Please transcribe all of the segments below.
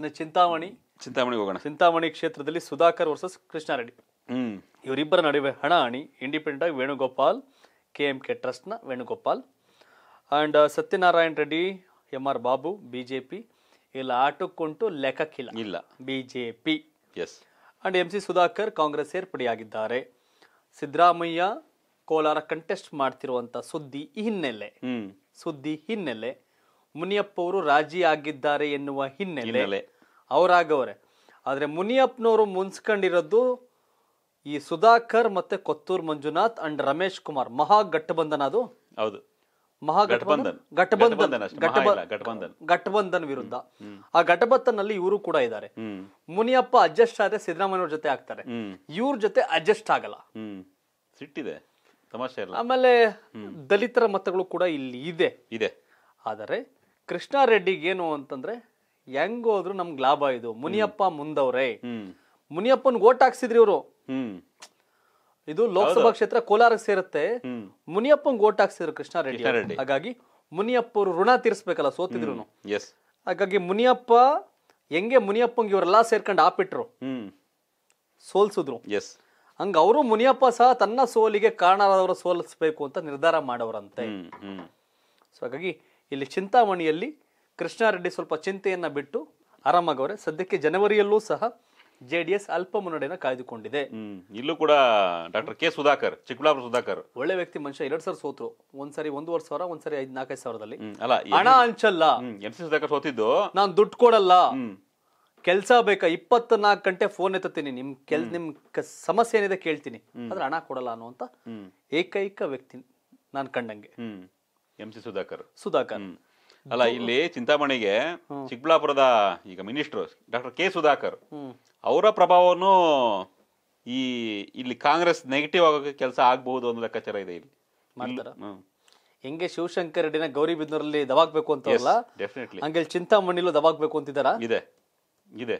ಇನ್ನು ಚಿಂತಾಮಣಿ ಚಿಂತಾಮಣಿ ಹೋಗೋಣ ಚಿಂತಾಮಣಿ ಕ್ಷೇತ್ರದಲ್ಲಿ ಸುಧಾಕರ್ ವರ್ಸಸ್ ಕೃಷ್ಣಾರೆಡ್ಡಿ ಇವರಿಬ್ಬರ ನಡುವೆ ಹಣ ಹಣಿ ಇಂಡಿಪೆಂಡೆಂಟ್ ಆಗಿ ವೇಣುಗೋಪಾಲ್ ಕೆ ಎಂ ಕೆ ಟ್ರಸ್ಟ್ನ Venugopal and uh, Satyanarayana Reddy M R Babu B J P ಇಲ್ಲ ಆಟಕ್ಕುಂಟು ಲೆಕ್ಕಕ್ಕಿಲ್ಲ ಇಲ್ಲ B J P S and M C Sudhakar Congress ಸೇರ್ಪಡೆಯಾಗಿದ್ದಾರೆ ಸಿದ್ದರಾಮಯ್ಯ ಕೋಲಾರ ಕಂಟೆಸ್ಟ್ ಮಾಡ್ತಿರುವಂಥ ಸುದ್ದಿ ಹಿನ್ನೆಲೆ ಸುದ್ದಿ ಹಿನ್ನೆಲೆ ಮುನಿಯಪ್ಪ ಅವರು ರಾಜಿ ಆಗಿದ್ದಾರೆ ಎನ್ನುವ ಹಿನ್ನೆಲೆ ಅವರಾಗವರೆ ಆದರೆ ಮುನಿಯಪ್ಪನವರು ಮುನ್ಸ್ಕೊಂಡಿರೋದು ಈ ಸುಧಾಕರ್ ಮತ್ತೆ ಕೊತ್ತೂರ್ ಮಂಜುನಾಥ್ ಅಂಡ್ ರಮೇಶ್ ಕುಮಾರ್ ಮಹಾ ಅದು ಹೌದು ಮಹಾ ಘಟಬಂಧನ್ ವಿರುದ್ಧ ಆ ಘಟಬಂಧನ್ ವಿರುದ್ಧ ಆ ಇವರು ಕೂಡ ಇದ್ದಾರೆ ಮುನಿಯಪ್ಪ ಅಡ್ಜಸ್ಟ್ ಆದ್ರೆ ಸಿದ್ದರಾಮಯ್ಯ ಜೊತೆ ಆಗ್ತಾರೆ ಇವ್ರ ಜೊತೆ ಅಡ್ಜಸ್ಟ್ ಆಗಲ್ಲ ಸಿಟ್ಟಿದೆ ತಮಾಷೆ ಆಮೇಲೆ ದಲಿತರ ಮತಗಳು ಕೂಡ ಇಲ್ಲಿ ಇದೆ ಇದೆ ಆದರೆ ಕೃಷ್ಣಾರೆಡ್ಡಿಗೆ ಏನು ಅಂತಂದ್ರೆ ಹೆಂಗ್ ಹೋದ್ರು ನಮ್ಗೆ ಲಾಭ ಇದು ಮುನಿಯಪ್ಪ ಮುಂದವ್ರೆ ಮುನಿಯಪ್ಪನ್ ಓಟ್ ಹಾಕ್ಸಿದ್ರಿ ಇವರು ಇದು ಲೋಕಸಭಾ ಕ್ಷೇತ್ರ ಕೋಲಾರ ಸೇರುತ್ತೆ ಮುನಿಯಪ್ಪನ್ ಓಟ್ ಹಾಕ್ಸಿದ್ರು ಕೃಷ್ಣಾರೆಡ್ಡಿ ಹಾಗಾಗಿ ಮುನಿಯಪ್ಪ ಋಣ ತೀರ್ಸ್ಬೇಕಲ್ಲ ಸೋತಿದ್ರು ಹಾಗಾಗಿ ಮುನಿಯಪ್ಪ ಹೆಂಗೆ ಮುನಿಯಪ್ಪಂಗೆ ಇವರೆಲ್ಲಾ ಸೇರ್ಕೊಂಡು ಆಪಿಟ್ರು ಸೋಲ್ಸಿದ್ರು ಹಂಗ ಅವರು ಮುನಿಯಪ್ಪ ಸಹ ತನ್ನ ಸೋಲಿಗೆ ಕಾರಣರಾದವರ ಸೋಲಿಸ್ಬೇಕು ಅಂತ ನಿರ್ಧಾರ ಮಾಡೋರಂತೆ ಸೊ ಹಾಗಾಗಿ ಇಲ್ಲಿ ಚಿಂತಾಮಣಿಯಲ್ಲಿ ಕೃಷ್ಣಾರೆಡ್ಡಿ ಸ್ವಲ್ಪ ಚಿಂತೆಯನ್ನು ಬಿಟ್ಟು ಆರಾಮಾಗವ್ರೆ ಸದ್ಯಕ್ಕೆ ಜನವರಿಯಲ್ಲೂ ಸಹ ಜೆ ಡಿ ಎಸ್ ಅಲ್ಪ ಮುನ್ನಡೆಯನ್ನು ಕಾಯ್ದುಕೊಂಡಿದೆ ಇಲ್ಲೂ ಕೂಡ ಡಾಕ್ಟರ್ ಕೆ ಸುಧಾಕರ್ ಚಿಕ್ಕಬಳ್ಳಾಪುರ ಸುಧಾಕರ್ ಒಳ್ಳೆ ವ್ಯಕ್ತಿ ಮನುಷ್ಯ ಎರಡ್ ಸಾವಿರ ಸೋತರು ಒಂದ್ಸರಿ ಒಂದೂವರೆ ಸಾವಿರ ಒಂದ್ಸರಿ ಐದ್ ನಾಲ್ಕೈದು ಸಾವಿರದಲ್ಲಿ ಅಲ್ಲ ಹಣ ಹಂಚಲ್ಲ ಎಂ ಸಿ ಸುಧಾಕರ್ ಸೋತಿದ್ದು ನಾನು ದುಡ್ಡು ಕೊಡಲ್ಲ ಕೆಲಸ ಬೇಕಾ ಇಪ್ಪತ್ನಾಲ್ಕು ಗಂಟೆ ಫೋನ್ ಎತ್ತತೀನಿ ನಿಮ್ ಕೆಲ್ ನಿಮ್ ಸಮಸ್ಯೆ ಏನಿದೆ ಕೇಳ್ತೀನಿ ಆದ್ರೆ ಹಣ ಕೊಡಲ್ಲ ಅನ್ನುವಂತ ಏಕೈಕ ವ್ಯಕ್ತಿ ನಾನು ಕಂಡಂಗೆ ಎಂ ಸಿ ಸುಧಾಕರ್ ಸುಧಾಕರ್ ಅಲ್ಲ ಇಲ್ಲಿ ಚಿಂತಾಮಣಿಗೆ ಚಿಕ್ಕಬಳ್ಳಾಪುರದ ಈಗ ಮಿನಿಸ್ಟರ್ ಡಾಕ್ಟರ್ ಕೆ ಸುಧಾಕರ್ ಅವರ ಪ್ರಭಾವನು ಈ ಇಲ್ಲಿ ಕಾಂಗ್ರೆಸ್ ನೆಗೆಟಿವ್ ಆಗೋಕೆ ಕೆಲಸ ಆಗಬಹುದು ಅನ್ನೋ ಲೆಕ್ಕಾಚಾರ ಇದೆ ಇಲ್ಲಿ ಹೆಂಗೆ ಶಿವಶಂಕರ್ ರೆಡ್ಡಿನ ಗೌರಿ ಬಿದ್ನೂರಲ್ಲಿ ಅಂತ ಅಲ್ಲ ಡೆಫಿನೆಟ್ಲಿ ಹಂಗೆ ಚಿಂತಾಮಣಿಲೂ ದಬಾಕ್ಬೇಕು ಅಂತಿದ್ದಾರ ಇದೆ ಇದೆ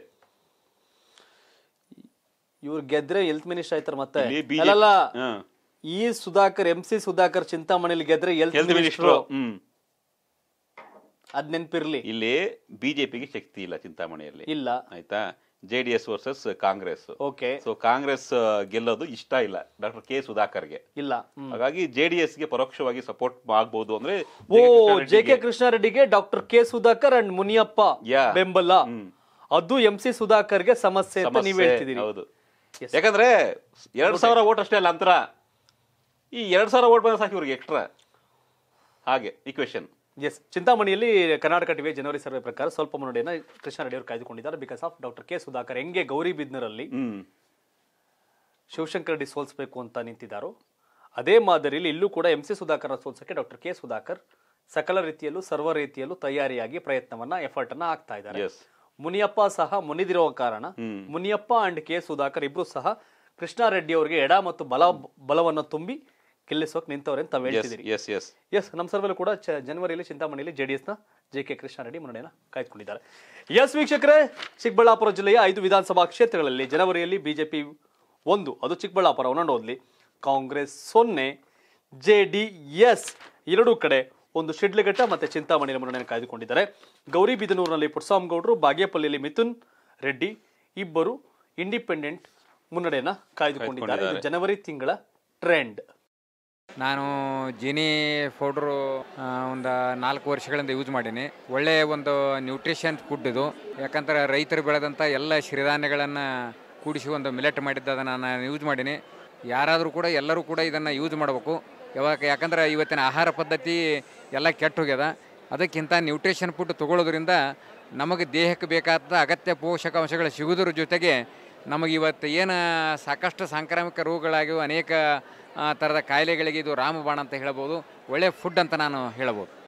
ಇವ್ರು ಗೆದ್ರೆ ಹೆಲ್ತ್ ಮಿನಿಸ್ಟರ್ ಆಯ್ತಾರ ಮತ್ತೆ ಈ ಸುಧಾಕರ್ ಎಂ ಸಿ ಸುಧಾಕರ್ ಚಿಂತಾಮಣಿಲಿ ಗೆದ್ರೆ ಹೆಲ್ತ್ ಅದ್ ನೆನ್ಪಿರ್ಲಿ ಇಲ್ಲಿ ಬಿಜೆಪಿಗೆ ಶಕ್ತಿ ಇಲ್ಲ ಚಿಂತಾಮಣಿಯಲ್ಲಿ ಇಲ್ಲ ಆಯ್ತಾ J D S versus Congress okay so Congress ಗೆಲ್ಲೋದು ಇಷ್ಟ ಇಲ್ಲ ಡಾಕ್ಟರ್ ಕೆ ಸುಧಾಕರ್ಗೆ ಇಲ್ಲ ಹಾಗಾಗಿ ಜೆ ಡಿ ಗೆ ಪರೋಕ್ಷವಾಗಿ ಸಪೋರ್ಟ್ ಆಗ್ಬಹುದು ಅಂದ್ರೆ ಓ ಜೆ ಕೆ ಕೃಷ್ಣಾರೆಡ್ಡಿಗೆ doctor K Sudhakar and Muniyappa ಬೆಂಬಲ ಅದು ಎಂ ಸಿ ಸುಧಾಕರ್ಗೆ ಸಮಸ್ಯೆ ಅಂತ ಹೌದು ಯಾಕಂದ್ರೆ ಎರಡ್ ಸಾವಿರ ಓಟ್ ಅಷ್ಟೇ ಅಲ್ಲ ಅಂತರ ಈ ಎರಡು ಸಾವಿರ ಓಟ್ ಬಂದ ಸಾಕು ಇವ್ರಿಗೆ ಎಕ್ಸ್ಟ್ರಾ ಹಾಗೆ ಇಕ್ವೇಶನ್ ಎಸ್ ಚಿಂತಾಮಣಿಯಲ್ಲಿ ಕರ್ನಾಟಕ ಟಿವಿ ಜನವರಿ ಸರ್ವೆ ಪ್ರಕಾರ ಸ್ವಲ್ಪ ಮುನ್ನಡೆಯನ್ನು ಕೃಷ್ಣ ರೆಡ್ಡಿ ಅವರು ಕಾಯ್ದುಕೊಂಡಿದ್ದಾರೆ because of doctor K Sudhakar ಹೆಂಗೆ ಗೌರಿ ಬಿದ್ನರಲ್ಲಿ ಶಿವಶಂಕರ್ ರೆಡ್ಡಿ ಸೋಲ್ಸ್ಬೇಕು ಅಂತ ನಿಂತಿದ್ದಾರೋ ಅದೇ ಮಾದರಿಯಲ್ಲಿ ಇಲ್ಲೂ ಕೂಡ ಎಂ ಸಿ ಸುಧಾಕರ್ ಸೋಲ್ಸಕ್ಕೆ ಡಾಕ್ಟರ್ ಕೆ ಸುಧಾಕರ್ ಸಕಲ ರೀತಿಯಲ್ಲೂ ಸರ್ವ ರೀತಿಯಲ್ಲೂ ತಯಾರಿಯಾಗಿ ಪ್ರಯತ್ನವನ್ನ ಎಫರ್ಟ್ ಅನ್ನ ಹಾಕ್ತಾ ಇದ್ದಾರೆ ಮುನಿಯಪ್ಪ ಸಹ ಮುನಿದಿರುವ ಕಾರಣ ಮುನಿಯಪ್ಪ ಅಂಡ್ ಕೆ ಸುಧಾಕರ್ ಇಬ್ರು ಸಹ ಕೃಷ್ಣಾರೆಡ್ಡಿ ಅವರಿಗೆ ಎಡ ಮತ್ತು ಬಲ ಬಲವನ್ನು ತುಂಬಿ ಗೆಲ್ಲಿಸೋಕೆ ನಿಂತವ್ರೆ ಅಂತ ಹೇಳ್ತಿದ್ದೀರಿ ಎಸ್ ಎಸ್ ಎಸ್ ನಮ್ಮ ಸರ್ವಲ್ಲೂ ಕೂಡ ಜನವರಿಯಲ್ಲಿ ಚಿಂತಾಮಣಿಯಲ್ಲಿ ಜೆಡಿಎಸ್ನ ಜೆ ಕೆ ಕೃಷ್ಣ ರೆಡ್ಡಿ ಮುನ್ನಡೆಯನ್ನು ಕಾಯ್ದುಕೊಂಡಿದ್ದಾರೆ ಎಸ್ ವೀಕ್ಷಕರೇ ಚಿಕ್ಕಬಳ್ಳಾಪುರ ಜಿಲ್ಲೆಯ ಐದು ವಿಧಾನಸಭಾ ಕ್ಷೇತ್ರಗಳಲ್ಲಿ ಜನವರಿಯಲ್ಲಿ ಬಿಜೆಪಿ ಒಂದು ಅದು ಚಿಕ್ಕಬಳ್ಳಾಪುರ ಒಂದೊಂದು ಓದ್ಲಿ ಕಾಂಗ್ರೆಸ್ ಸೊನ್ನೆ ಜೆ ಡಿ ಎಸ್ ಎರಡೂ ಕಡೆ ಒಂದು ಶಿಡ್ಲಘಟ್ಟ ಮತ್ತು ಚಿಂತಾಮಣಿಯ ಮುನ್ನಡೆಯನ್ನು ಕಾಯ್ದುಕೊಂಡಿದ್ದಾರೆ ಗೌರಿಬಿದನೂರಿನಲ್ಲಿ ಪುಟ್ಸಾಮಗೌಡರು ಬಾಗೇಪಲ್ಲಿಯಲ್ಲಿ ಮಿಥುನ್ ರೆಡ್ಡಿ ಇಬ್ಬರು ಇಂಡಿಪೆಂಡೆಂಟ್ ಮುನ್ನಡೆಯನ್ನು ಕಾಯ್ದುಕೊಂಡಿದ್ದಾರೆ ಜನವರಿ ತಿಂಗಳ ಟ್ರೆಂಡ್ ನಾನು ಜಿನಿ ಪೌಡ್ರು ಒಂದು ನಾಲ್ಕು ವರ್ಷಗಳಿಂದ ಯೂಸ್ ಮಾಡೀನಿ ಒಳ್ಳೆಯ ಒಂದು ನ್ಯೂಟ್ರಿಷನ್ ಫುಡ್ ಇದು ಯಾಕಂದ್ರೆ ರೈತರು ಬೆಳೆದಂಥ ಎಲ್ಲ ಸಿರಿಧಾನ್ಯಗಳನ್ನು ಕೂಡಿಸಿ ಒಂದು ಮಿಲೆಟ್ ಮಾಡಿದ್ದು ಅದನ್ನು ನಾನು ಯೂಸ್ ಮಾಡೀನಿ ಯಾರಾದರೂ ಕೂಡ ಎಲ್ಲರೂ ಕೂಡ ಇದನ್ನು ಯೂಸ್ ಮಾಡಬೇಕು ಯಾವಾಗ ಯಾಕಂದ್ರೆ ಇವತ್ತಿನ ಆಹಾರ ಪದ್ಧತಿ ಎಲ್ಲ ಕೆಟ್ಟ ಹೋಗ್ಯದ ಅದಕ್ಕಿಂತ ನ್ಯೂಟ್ರಿಷನ್ ಫುಡ್ ತೊಗೊಳ್ಳೋದ್ರಿಂದ ನಮಗೆ ದೇಹಕ್ಕೆ ಬೇಕಾದ ಅಗತ್ಯ ಪೋಷಕಾಂಶಗಳು ಸಿಗೋದ್ರ ಜೊತೆಗೆ ನಮಗೆ ಇವತ್ತು ಏನು ಸಾಕಷ್ಟು ಸಾಂಕ್ರಾಮಿಕ ರೋಗಗಳಾಗಿವೆ ಅನೇಕ ಥರದ ಕಾಯಿಲೆಗಳಿಗೆ ಇದು ರಾಮಬಾಣ ಅಂತ ಹೇಳ್ಬೋದು ಒಳ್ಳೆಯ ಫುಡ್ ಅಂತ ನಾನು ಹೇಳಬಹುದು